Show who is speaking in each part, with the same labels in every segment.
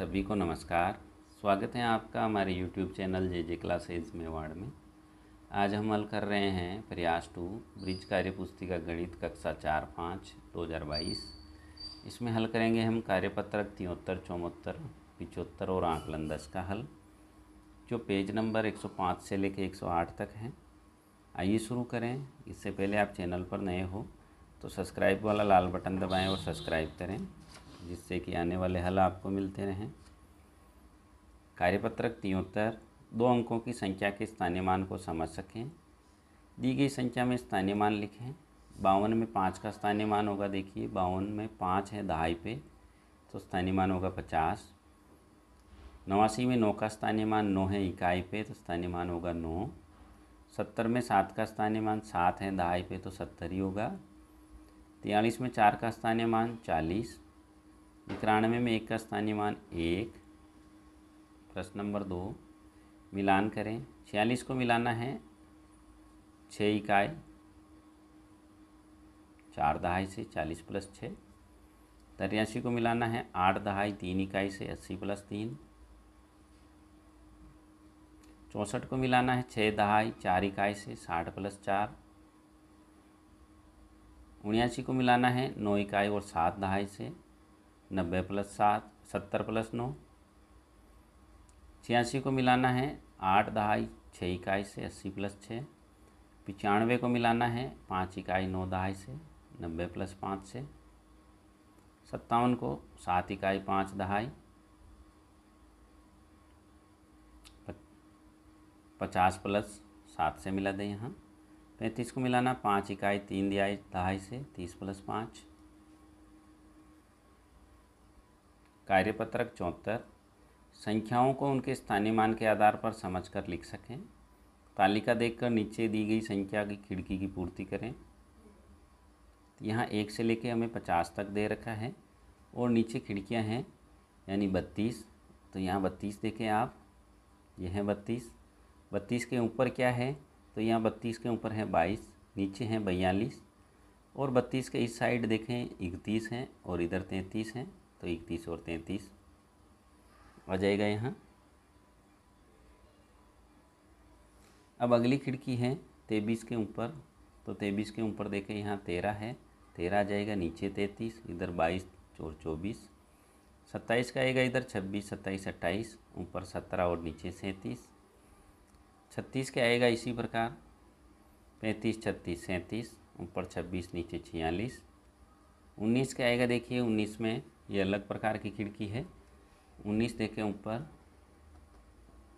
Speaker 1: सभी को नमस्कार स्वागत है आपका हमारे YouTube channel J J classes Mewar में आज हम हल कर रहे हैं प्रयास टू ब्रिज कार्य पुस्तिका गणित कक्षा चार पाँच दो हज़ार बाईस इसमें हल करेंगे हम कार्यपत्रक तिहत्तर चौहत्तर पिचहत्तर और आंकलन दस का हल जो पेज नंबर एक सौ पाँच से लेकर एक सौ आठ तक है आइए शुरू करें इससे पहले आप चैनल पर नए हो तो सब्सक्राइब वाला लाल बटन दबाएं और सब्सक्राइब करें जिससे कि आने वाले हल आपको मिलते रहें कार्यपत्रक तिहत्तर दो अंकों की संख्या के स्थानीय मान को समझ सकें दी गई संख्या में स्थानीय मान लिखें बावन में पाँच का स्थानीय मान होगा देखिए बावन में पाँच है दहाई पे तो स्थानीय मान होगा पचास नवासी में नौ का स्थानीय मान नौ है इकाई पे तो स्थानीय मान होगा नौ सत्तर में सात का स्थानीय मान सात है दहाई पे तो सत्तर ही होगा तियालीस में चार का स्थानीय मान चालीस इक्यानवे में एक का स्थानीय मान एक प्रश्न नंबर दो मिलान करें छियालीस को मिलाना है छः इकाई चार दहाई से चालीस प्लस छः तिरासी को मिलाना है आठ दहाई तीन इकाई से अस्सी प्लस तीन चौंसठ को मिलाना है छः दहाई चार इकाई से साठ प्लस चार उन्यासी को मिलाना है नौ इकाई और सात दहाई से नब्बे प्लस सात सत्तर प्लस नौ छियासी को मिलाना है आठ दहाई छः इकाई से अस्सी प्लस छः पचानवे को मिलाना है पाँच इकाई नौ दहाई से नब्बे प्लस पाँच से सत्तावन को सात इकाई पाँच दहाई पचास प्लस सात से मिला दें यहाँ पैंतीस को मिलाना पाँच इकाई तीन दहाई दहाई से तीस प्लस पाँच कार्यपत्रक चौहत्तर संख्याओं को उनके स्थानीय मान के आधार पर समझकर लिख सकें तालिका देखकर नीचे दी गई संख्या की खिड़की की पूर्ति करें यहाँ एक से लेकर हमें पचास तक दे रखा है और नीचे खिड़कियाँ हैं यानी बत्तीस तो यहाँ बत्तीस देखें आप यह हैं बत्तीस बत्तीस के ऊपर क्या है तो यहाँ बत्तीस के ऊपर है बाईस नीचे हैं बयालीस और बत्तीस के इस साइड देखें इकतीस हैं और इधर तैंतीस हैं तो इकतीस और तैंतीस आ जाएगा यहाँ अब अगली खिड़की है तेबीस के ऊपर तो तेबीस के ऊपर देखें यहाँ तेरह है तेरह आ जाएगा नीचे तैंतीस इधर बाईस और चौबीस सत्ताईस का आएगा इधर छब्बीस सत्ताईस अट्ठाईस ऊपर सत्रह और नीचे सैंतीस छत्तीस का आएगा इसी प्रकार पैंतीस छत्तीस सैंतीस ऊपर छब्बीस नीचे छियालीस उन्नीस का आएगा देखिए उन्नीस में ये अलग प्रकार की खिड़की है उन्नीस देखें ऊपर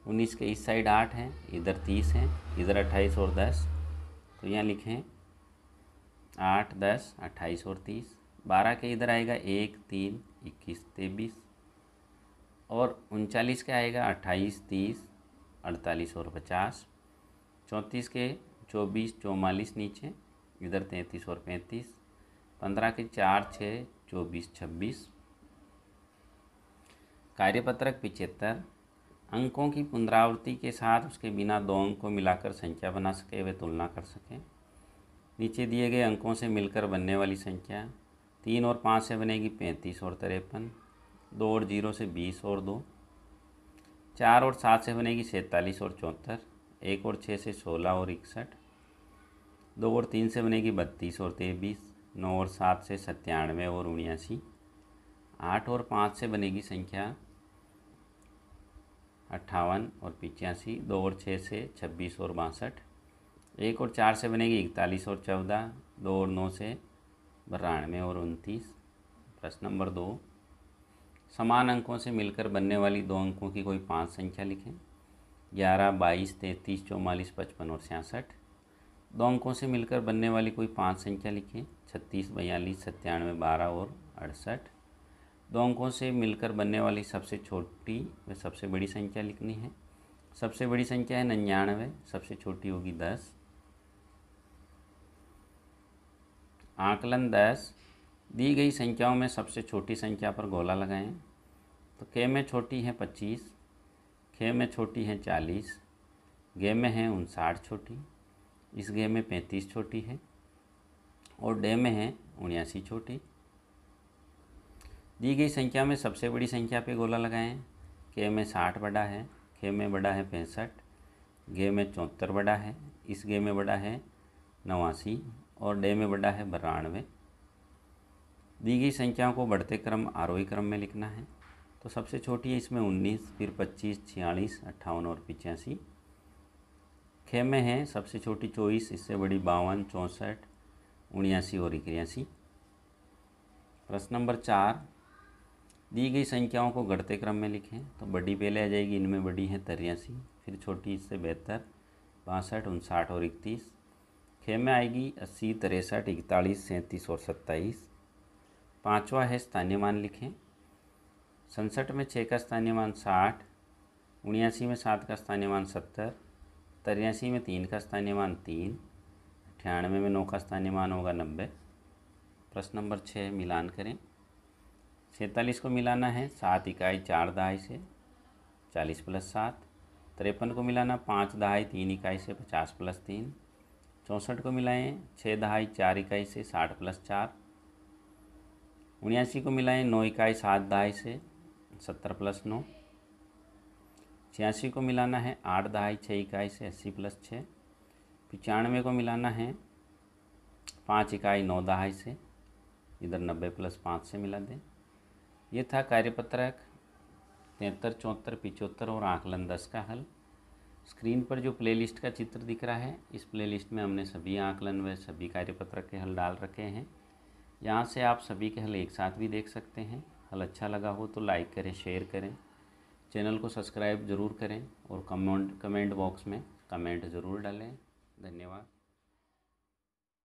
Speaker 1: उन्नीस के इस साइड आठ हैं इधर तीस हैं इधर अट्ठाईस और दस तो यहाँ लिखें आठ दस अट्ठाईस और तीस बारह के इधर आएगा एक तीन इक्कीस तेईस और उनचालीस का आएगा अट्ठाईस तीस अड़तालीस और पचास चौंतीस के चौबीस चौवालीस नीचे इधर तैंतीस और पैंतीस पंद्रह के चार छः चौबीस छब्बीस कार्यपत्रक पिचहत्तर अंकों की पुनरावृत्ति के साथ उसके बिना दो अंक को मिलाकर संख्या बना सके वे तुलना कर सकें नीचे दिए गए अंकों से मिलकर बनने वाली संख्या तीन और पाँच से बनेगी पैंतीस और तिरपन दो और जीरो से बीस और दो चार और सात से बनेगी सैंतालीस और चौहत्तर एक और छः से सोलह और इकसठ दो और तीन से बनेगी बत्तीस और तेईस नौ और सात से सत्तानवे और उन्यासी आठ और पाँच से बनेगी संख्या अट्ठावन और पिचासी दो और छः से छब्बीस और बासठ एक और चार से बनेगी इकतालीस और चौदह दो और नौ से बानवे और उनतीस प्रश्न नंबर दो समान अंकों से मिलकर बनने वाली दो अंकों की कोई पांच संख्या लिखें ग्यारह बाईस तैंतीस चौवालीस पचपन और छियासठ दो अंकों से मिलकर बनने वाली कोई पांच संख्या लिखें छत्तीस बयालीस सत्तानवे बारह और अड़सठ दो अंकों से मिलकर बनने वाली सबसे छोटी व सबसे बड़ी संख्या लिखनी है सबसे बड़ी संख्या है निन्यानवे सबसे छोटी होगी दस आकलन दस दी गई संख्याओं में सबसे छोटी संख्या पर गोला लगाएं तो के में छोटी है पच्चीस खे में छोटी है चालीस गे में है उनसाठ छोटी इस गे में पैंतीस छोटी है और डे में है उन्यासी छोटी दी गई संख्या में सबसे बड़ी संख्या पे गोला लगाएं के में साठ बड़ा है खे में बड़ा है पैंसठ गे में चौहत्तर बड़ा है इस गे में बड़ा है नवासी और डे में बड़ा है बारानवे दी गई संख्याओं को बढ़ते क्रम आरोही क्रम में लिखना है तो सबसे छोटी है इसमें उन्नीस फिर पच्चीस छियालीस अट्ठावन और पिचासी खे में है सबसे छोटी चौबीस इससे बड़ी बावन चौंसठ उन्यासी और इक्यासी प्रश्न नंबर चार दी गई संख्याओं को घटते क्रम में लिखें तो बड़ी पहले आ जाएगी इनमें बड़ी है तिरासी फिर छोटी इससे बेहतर बासठ उनसाठ और इकतीस छः में आएगी अस्सी तिरसठ इकतालीस सैंतीस और सत्ताईस पाँचवा है स्थानीय मान लिखें सनसठ में छः का स्थानीय मान साठ उन्यासी में सात का स्थानीय मान सत्तर तिरासी में तीन का स्थानीय मान तीन अठानवे में नौ का स्थानीय मान होगा नब्बे प्रश्न नंबर छः मिलान करें सैंतालीस को मिलाना है सात इकाई चार दहाई से चालीस प्लस सात तिरपन को मिलाना पाँच दहाई तीन इकाई से पचास प्लस तीन चौंसठ को मिलाएं छः दहाई चार इकाई से साठ प्लस चार उन्यासी को मिलाएं नौ इकाई सात दहाई से सत्तर प्लस नौ छियासी को मिलाना है आठ दहाई छः इकाई से अस्सी प्लस छः पचानवे को मिलाना है पाँच इकाई नौ दहाई से इधर नब्बे प्लस पाँच से मिला दें ये था कार्यपत्रक तिहत्तर चौहत्तर पिचहत्तर और आंकलन दस का हल स्क्रीन पर जो प्लेलिस्ट का चित्र दिख रहा है इस प्लेलिस्ट में हमने सभी आंकलन व सभी कार्यपत्रक के हल डाल रखे हैं यहाँ से आप सभी के हल एक साथ भी देख सकते हैं हल अच्छा लगा हो तो लाइक करें शेयर करें चैनल को सब्सक्राइब ज़रूर करें और कमेंट कमेंट बॉक्स में कमेंट ज़रूर डालें धन्यवाद